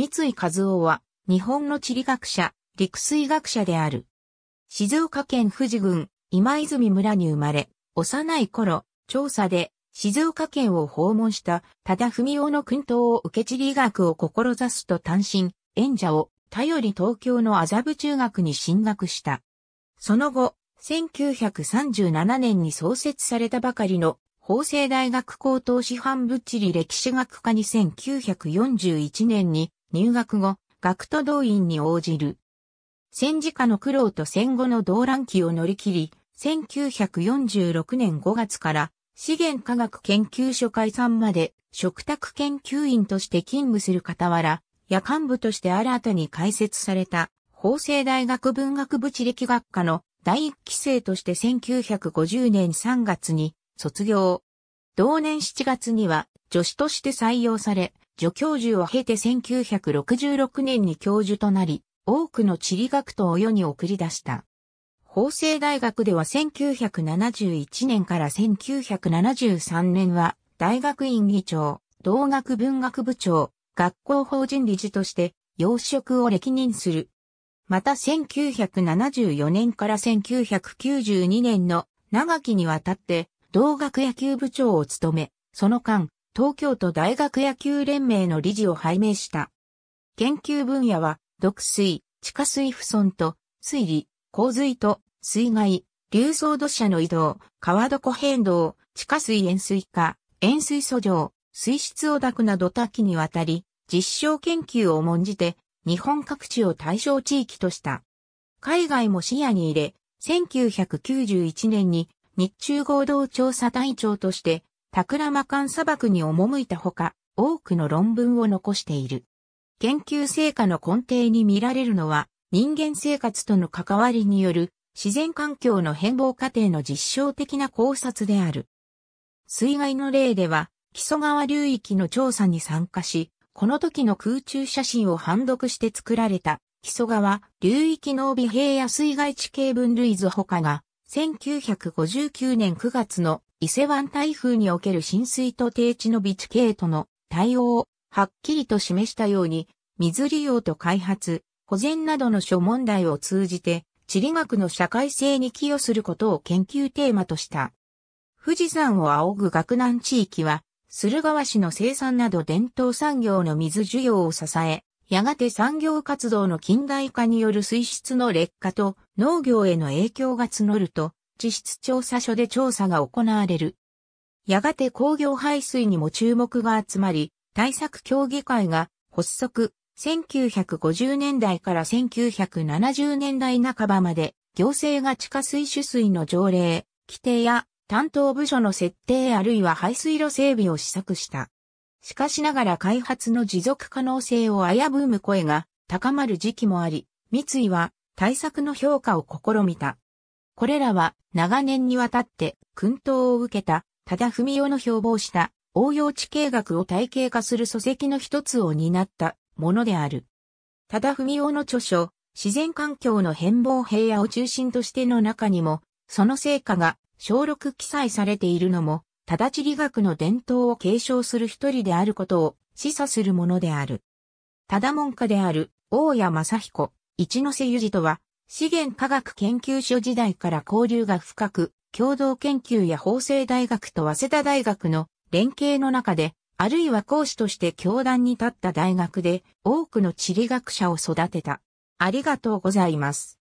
三井和夫は、日本の地理学者、陸水学者である。静岡県富士郡、今泉村に生まれ、幼い頃、調査で静岡県を訪問した忠文夫の訓導を受け地理学を志すと単身、演者を頼り東京の麻布中学に進学した。その後、1937年に創設されたばかりの法政大学高等師範物理歴史学科に1941年に入学後、学徒動員に応じる。戦時下の苦労と戦後の動乱期を乗り切り、1946年5月から資源科学研究所解散まで食卓研究員として勤務する傍ら、夜間部として新たに開設された法政大学文学部地歴学科の第一期生として1950年3月に卒業。同年7月には女子として採用され、助教授を経て1966年に教授となり、多くの地理学徒を世に送り出した。法政大学では1971年から1973年は、大学院議長、同学文学部長、学校法人理事として、要職を歴任する。また1974年から1992年の長きにわたって、同学野球部長を務め、その間、東京都大学野球連盟の理事を拝命した。研究分野は、毒水、地下水不損と、水利、洪水と、水害、流層土砂の移動、川床変動、地下水塩水化、塩水素状、水質汚濁など多岐にわたり、実証研究を重んじて、日本各地を対象地域とした。海外も視野に入れ、1991年に日中合同調査隊長としてタクラマカン砂漠に赴いたほか、多くの論文を残している。研究成果の根底に見られるのは、人間生活との関わりによる自然環境の変貌過程の実証的な考察である。水害の例では、木曽川流域の調査に参加し、この時の空中写真を判読して作られた、木曽川流域の尾平野水害地形分類図ほかが、1959年9月の伊勢湾台風における浸水と低地の備蓄系との対応をはっきりと示したように、水利用と開発、保全などの諸問題を通じて、地理学の社会性に寄与することを研究テーマとした。富士山を仰ぐ学南地域は、駿河市の生産など伝統産業の水需要を支え、やがて産業活動の近代化による水質の劣化と農業への影響が募ると、地質調査所で調査が行われる。やがて工業排水にも注目が集まり、対策協議会が発足、1950年代から1970年代半ばまで、行政が地下水取水の条例、規定や担当部署の設定あるいは排水路整備を施策した。しかしながら開発の持続可能性を危ぶむ声が高まる時期もあり、三井は対策の評価を試みた。これらは長年にわたって訓導を受けた多田文夫の標榜した応用地形学を体系化する礎石の一つを担ったものである。多田文夫の著書、自然環境の変貌平野を中心としての中にも、その成果が小6記載されているのも、ただ地理学の伝統を継承する一人であることを示唆するものである。ただ門下である、大谷正彦、一ノ瀬裕二とは、資源科学研究所時代から交流が深く、共同研究や法政大学と早稲田大学の連携の中で、あるいは講師として教壇に立った大学で多くの地理学者を育てた。ありがとうございます。